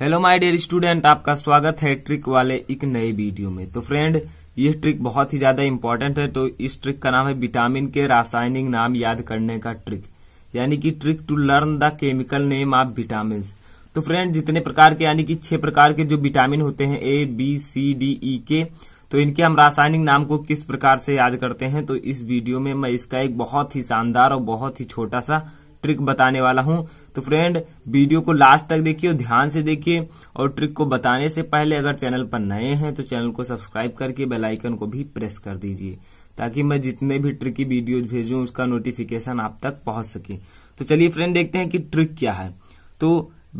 hello my dear student आपका स्वागत है ट्रिक वाले एक नए वीडियो में तो फ्रेंड ये ट्रिक बहुत ही ज्यादा इम्पोर्टेंट है तो इस ट्रिक का नाम है विटामिन के रासायनिक नाम याद करने का ट्रिक यानी कि trick to learn the chemical name of vitamin तो फ्रेंड जितने प्रकार के यानी कि छह प्रकार के जो विटामिन होते हैं ए बी सी डी ई के तो इनके हम रासायनिक नाम को किस प्रकार से याद करते हैं तो इस वीडियो में मैं इसका एक बहुत ही शानदार और बहुत ही छोटा सा ट्रिक बताने वाला हूं तो फ्रेंड वीडियो को लास्ट तक देखिए और ध्यान से देखिए और ट्रिक को बताने से पहले अगर चैनल पर नए हैं तो चैनल को सब्सक्राइब करके बेल आइकन को भी प्रेस कर दीजिए ताकि मैं जितने भी ट्रिक की वीडियो भेजूं उसका नोटिफिकेशन आप तक पहुंच सके तो चलिए फ्रेंड देखते हैं कि ट्रिक क्या है तो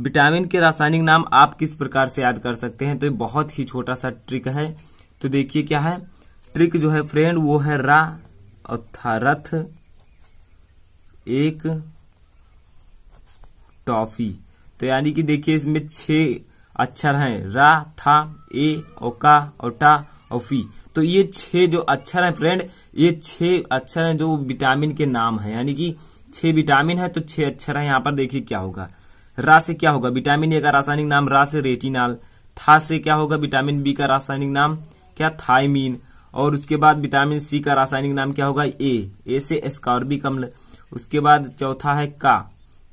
विटामिन के रासायनिक नाम आप किस प्रकार से याद कर सकते हैं तो बहुत ही छोटा सा ट्रिक है तो देखिए क्या है ट्रिक जो है फ्रेंड वो है रा अथा रथ एक टॉफी तो यानी कि देखिए इसमें छह अक्षर हैं रा था ए ओका का ओफी तो ये छह जो अक्षर हैं फ्रेंड ये छह अक्षर हैं जो विटामिन के नाम है यानी कि छह विटामिन है तो छह अक्षर है यहाँ पर देखिए क्या होगा रा से क्या होगा विटामिन ए का रासायनिक नाम रा से रेटिनाल था से क्या होगा विटामिन बी का रासायनिक नाम क्या थाइमीन और उसके बाद विटामिन सी का रासायनिक नाम क्या होगा ए ए से स्कॉर्बिक अम्ल उसके बाद चौथा है का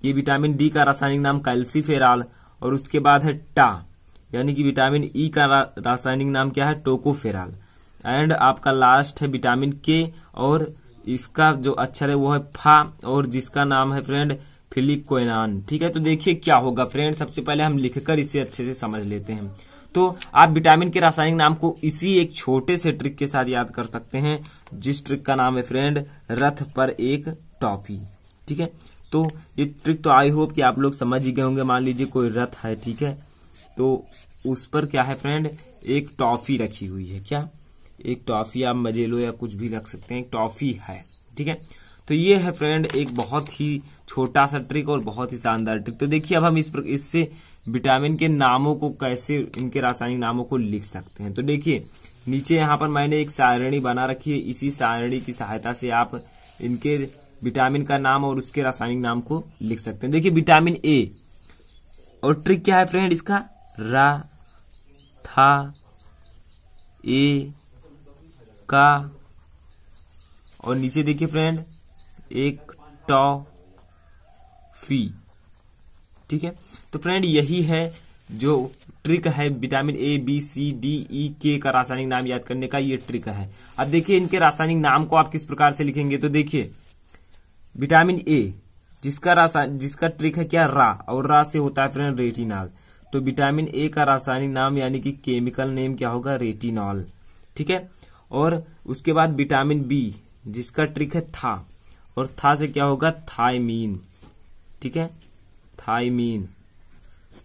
ये विटामिन डी का रासायनिक नाम कैल्सीफेराल और उसके बाद है टा यानी कि विटामिन ई e का रासायनिक नाम क्या है टोकोफेराल एंड आपका लास्ट है विटामिन के और इसका जो अक्षर है वो है फा और जिसका नाम है फ्रेंड फिलिकोनान ठीक है तो देखिए क्या होगा फ्रेंड सबसे पहले हम लिखकर इसे अच्छे से समझ लेते हैं तो आप विटामिन के रासायनिक नाम को इसी एक छोटे से ट्रिक के साथ याद कर सकते हैं जिस ट्रिक का नाम है फ्रेंड रथ पर एक टॉफी ठीक है तो ये ट्रिक तो आई होप कि आप लोग समझ ही गए होंगे मान लीजिए कोई रथ है ठीक है तो उस पर क्या है फ्रेंड एक टॉफी रखी हुई है क्या एक टॉफी आप मजे लो या कुछ भी रख सकते हैं टॉफी है ठीक है तो ये है फ्रेंड एक बहुत ही छोटा सा ट्रिक और बहुत ही शानदार ट्रिक तो देखिए अब हम इस पर इससे विटामिन के नामों को कैसे इनके रासायनिक नामों को लिख सकते हैं तो देखिए नीचे यहां पर मैंने एक सारणी बना रखी है इसी सारणी की सहायता से आप इनके विटामिन का नाम और उसके रासायनिक नाम को लिख सकते हैं देखिए विटामिन ए और ट्रिक क्या है फ्रेंड इसका रा था ए का और नीचे देखिए फ्रेंड एक टॉ फी ठीक है तो फ्रेंड यही है जो ट्रिक है vitamin A B C D E K का रासायनिक नाम याद करने का ये ट्रिक है अब देखिए इनके रासायनिक नाम को आप किस प्रकार से लिखेंगे तो देखिए विटामिन ए जिसका रासायन जिसका ट्रिक है क्या रा और रा से होता है फ्रेंड रेटिनॉल तो विटामिन ए का रासायनिक नाम यानी कि केमिकल नेम क्या होगा रेटिनॉल ठीक है और उसके बाद विटामिन बी जिसका ट्रिक है था और था से क्या होगा थायमीन ठीक है थायमीन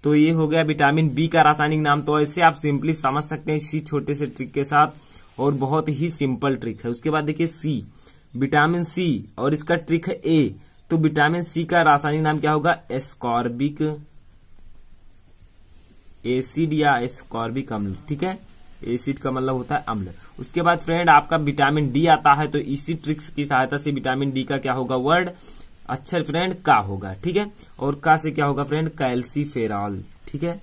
तो ये हो गया विटामिन बी का रासायनिक नाम तो ऐसे आप सिंपली समझ सकते हैं इसी छोटे से ट्रिक के साथ और बहुत ही सिंपल ट्रिक है उसके बाद देखिए सी विटामिन सी और इसका ट्रिक है ए तो विटामिन सी का रासायनिक नाम क्या होगा एस्कॉर्बिक एसिड या एस्कॉर्बिक अम्ल ठीक है एसिड का मतलब होता है अम्ल उसके बाद फ्रेंड आपका विटामिन डी आता है तो इसी ट्रिक्स की सहायता से विटामिन डी का क्या होगा वर्ड अच्छा फ्रेंड का होगा ठीक है और का से क्या होगा फ्रेंड फेरॉल ठीक है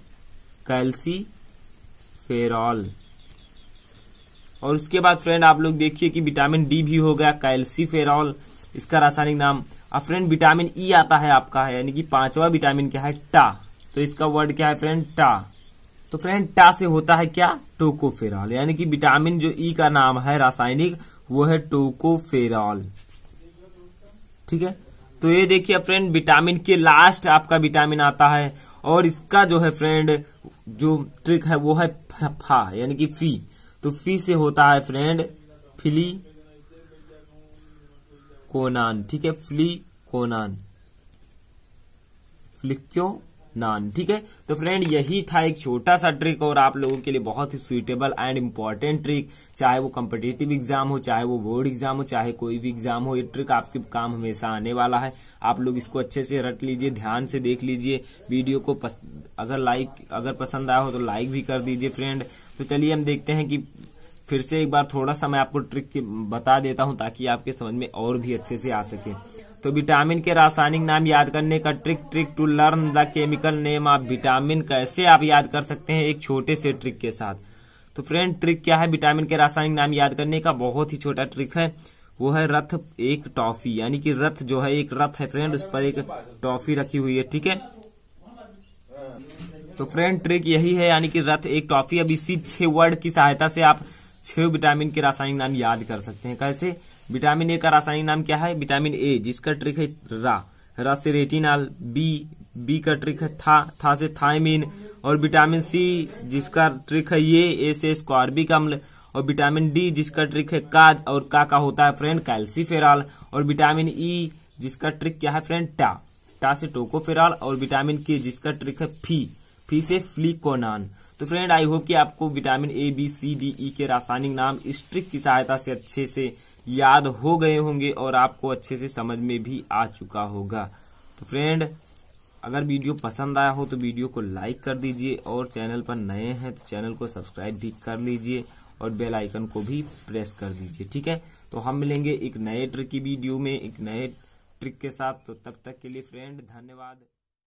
फेरॉल और उसके बाद फ्रेंड आप लोग देखिए कि विटामिन डी भी हो गया फेरॉल इसका रासायनिक नाम अब फ्रेंड विटामिन ई e आता है आपका है यानी कि पांचवा विटामिन क्या है टा तो इसका वर्ड क्या है फ्रेंड टा तो फ्रेंड टा से होता है क्या टोकोफेरॉल यानी कि विटामिन जो ई e का नाम है रासायनिक वो है टोकोफेरॉल ठीक है तो ये देखिए फ्रेंड विटामिन के लास्ट आपका विटामिन आता है और इसका जो है फ्रेंड जो ट्रिक है वो है फा यानी कि फी तो फी से होता है फ्रेंड फिली कोनान ठीक है फ्ली कोनान फ्लिक्यो नान ठीक है तो फ्रेंड यही था एक छोटा सा ट्रिक और आप लोगों के लिए बहुत ही सुइटेबल एंड इम्पॉर्टेंट ट्रिक चाहे वो कम्पिटेटिव एग्जाम हो चाहे वो बोर्ड एग्जाम हो चाहे कोई भी एग्जाम हो ये ट्रिक आपके काम हमेशा आने वाला है आप लोग इसको अच्छे से रट लीजिए ध्यान से देख लीजिए वीडियो को पस, अगर लाइक अगर पसंद आया हो तो लाइक भी कर दीजिए फ्रेंड तो चलिए हम देखते हैं कि फिर से एक बार थोड़ा सा मैं आपको ट्रिक बता देता हूं ताकि आपके समझ में और भी अच्छे से आ सके तो विटामिन के रासायनिक नाम याद करने का trick trick to learn the chemical name of vitamin कैसे आप याद कर सकते हैं एक छोटे से ट्रिक के साथ तो फ्रेंड ट्रिक क्या है विटामिन के रासायनिक नाम याद करने का बहुत ही छोटा ट्रिक है वो है रथ एक टॉफी यानी कि रथ जो है एक रथ है फ्रेंड उस पर एक टॉफी रखी हुई है ठीक है तो फ्रेंड ट्रिक यही है यानी कि रथ एक टॉफी अब इसी छह वर्ड की सहायता से आप छह विटामिन के रासायनिक नाम याद कर सकते हैं कैसे विटामिन ए का रासायनिक नाम क्या है विटामिन ए जिसका ट्रिक है रा रा से रेटिनाल बी बी का ट्रिक है था था से थायमिन और विटामिन सी जिसका ट्रिक है ये ए से स्कॉर्बिक अम्ल और विटामिन डी जिसका ट्रिक है का और का का होता है फ्रेंड कैल्सीफेराल और विटामिन ई e, जिसका ट्रिक क्या है फ्रेंड टा टा से टोकोफेराल और विटामिन के जिसका ट्रिक है फी फिर से फ्लिकोनान तो फ्रेंड आई होप कि आपको vitamin A B C D E K रासायनिक नाम इस ट्रिक की सहायता से अच्छे से याद हो गए होंगे और आपको अच्छे से समझ में भी आ चुका होगा तो फ्रेंड अगर वीडियो पसंद आया हो तो वीडियो को लाइक कर दीजिए और चैनल पर नए हैं तो चैनल को सब्सक्राइब भी कर लीजिए और बेल आइकन को भी प्रेस कर दीजिए ठीक है तो हम मिलेंगे एक नए ट्रिक की वीडियो में एक नए ट्रिक के साथ तो तब तक के लिए फ्रेंड धन्यवाद